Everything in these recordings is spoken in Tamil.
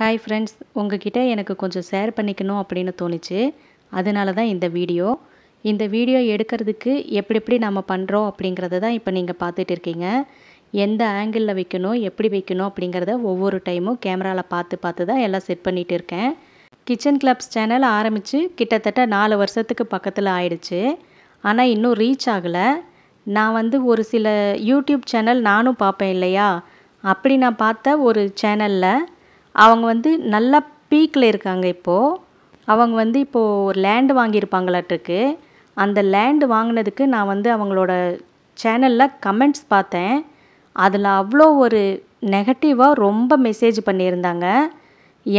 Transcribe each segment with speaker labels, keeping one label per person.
Speaker 1: ஹாய் ஃப்ரெண்ட்ஸ் உங்ககிட்ட எனக்கு கொஞ்சம் ஷேர் பண்ணிக்கணும் அப்படின்னு தோணுச்சு அதனால தான் இந்த வீடியோ இந்த வீடியோ எடுக்கிறதுக்கு எப்படி எப்படி நம்ம பண்ணுறோம் அப்படிங்கிறத தான் இப்போ நீங்கள் பார்த்துட்டு இருக்கீங்க எந்த ஆங்கிளில் வைக்கணும் எப்படி வைக்கணும் அப்படிங்கிறத ஒவ்வொரு டைமும் கேமராவில் பார்த்து பார்த்து தான் எல்லாம் செட் பண்ணிகிட்டு இருக்கேன் கிச்சன் கிளப்ஸ் சேனல் ஆரம்பித்து கிட்டத்தட்ட நாலு வருஷத்துக்கு பக்கத்தில் ஆயிடுச்சு ஆனால் இன்னும் ரீச் ஆகலை நான் வந்து ஒரு சில யூடியூப் சேனல் நானும் பார்ப்பேன் இல்லையா அப்படி நான் பார்த்த ஒரு சேனலில் அவங்க வந்து நல்லா பீக்கில் இருக்காங்க இப்போது அவங்க வந்து இப்போது ஒரு லேண்டு வாங்கியிருப்பாங்களாட்ருக்கு அந்த லேண்டு வாங்கினதுக்கு நான் வந்து அவங்களோட சேனலில் கமெண்ட்ஸ் பார்த்தேன் அதில் அவ்வளோ ஒரு நெகட்டிவாக ரொம்ப மெசேஜ் பண்ணியிருந்தாங்க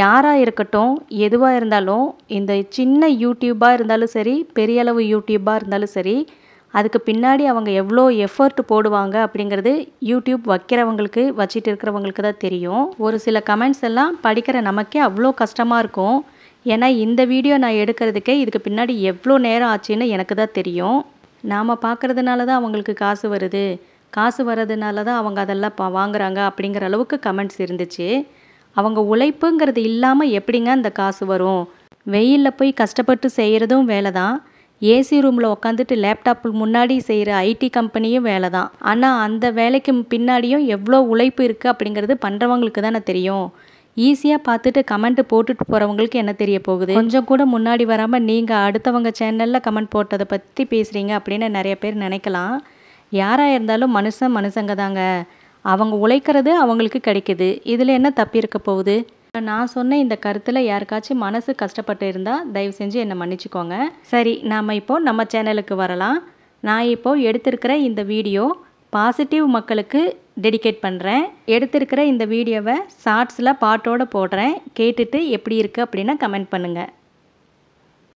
Speaker 1: யாராக இருக்கட்டும் எதுவாக இருந்தாலும் இந்த சின்ன யூடியூப்பாக இருந்தாலும் சரி பெரிய அளவு யூடியூப்பாக இருந்தாலும் சரி அதுக்கு பின்னாடி அவங்க எவ்வளோ எஃபர்ட் போடுவாங்க அப்படிங்கிறது யூடியூப் வைக்கிறவங்களுக்கு வச்சுட்டு இருக்கிறவங்களுக்கு தான் தெரியும் ஒரு சில கமெண்ட்ஸ் எல்லாம் படிக்கிற நமக்கே அவ்வளோ கஷ்டமாக இருக்கும் ஏன்னா இந்த வீடியோ நான் எடுக்கிறதுக்கே இதுக்கு பின்னாடி எவ்வளோ நேரம் ஆச்சுன்னு எனக்கு தான் தெரியும் நாம் பார்க்குறதுனால தான் அவங்களுக்கு காசு வருது காசு வர்றதுனால தான் அவங்க அதெல்லாம் பா வாங்குறாங்க அப்படிங்கிற அளவுக்கு கமெண்ட்ஸ் இருந்துச்சு அவங்க உழைப்புங்கிறது இல்லாமல் எப்படிங்க அந்த காசு வரும் வெயிலில் போய் கஷ்டப்பட்டு செய்கிறதும் வேலை தான் ஏசி ரூமில் உட்காந்துட்டு லேப்டாப் முன்னாடி செய்கிற ஐடி கம்பெனியும் வேலை தான் ஆனால் அந்த வேலைக்கு பின்னாடியும் எவ்வளோ உழைப்பு இருக்குது அப்படிங்கிறது பண்ணுறவங்களுக்கு தானே தெரியும் ஈஸியாக பார்த்துட்டு கமெண்ட் போட்டுட்டு போகிறவங்களுக்கு என்ன தெரிய போகுது கொஞ்சம் கூட முன்னாடி வராமல் நீங்கள் அடுத்தவங்க சேனலில் கமெண்ட் போட்டதை பற்றி பேசுகிறீங்க அப்படின்னு நிறைய பேர் நினைக்கலாம் யாராக இருந்தாலும் மனுஷன் மனுஷங்க தாங்க அவங்க உழைக்கிறது அவங்களுக்கு கிடைக்குது இதில் என்ன தப்பி இருக்க போகுது நான் சொன்ன இந்த கருத்தில் யாருக்காச்சும் மனசு கஷ்டப்பட்டு இருந்தால் தயவு செஞ்சு என்னை மன்னிச்சிக்கோங்க சரி நாம் இப்போது நம்ம சேனலுக்கு வரலாம் நான் இப்போது எடுத்திருக்கிற இந்த வீடியோ பாசிட்டிவ் மக்களுக்கு டெடிகேட் பண்ணுறேன் எடுத்திருக்கிற இந்த வீடியோவை ஷார்ட்ஸில் பாட்டோடு போடுறேன் கேட்டுட்டு எப்படி இருக்குது அப்படின்னா கமெண்ட் பண்ணுங்கள்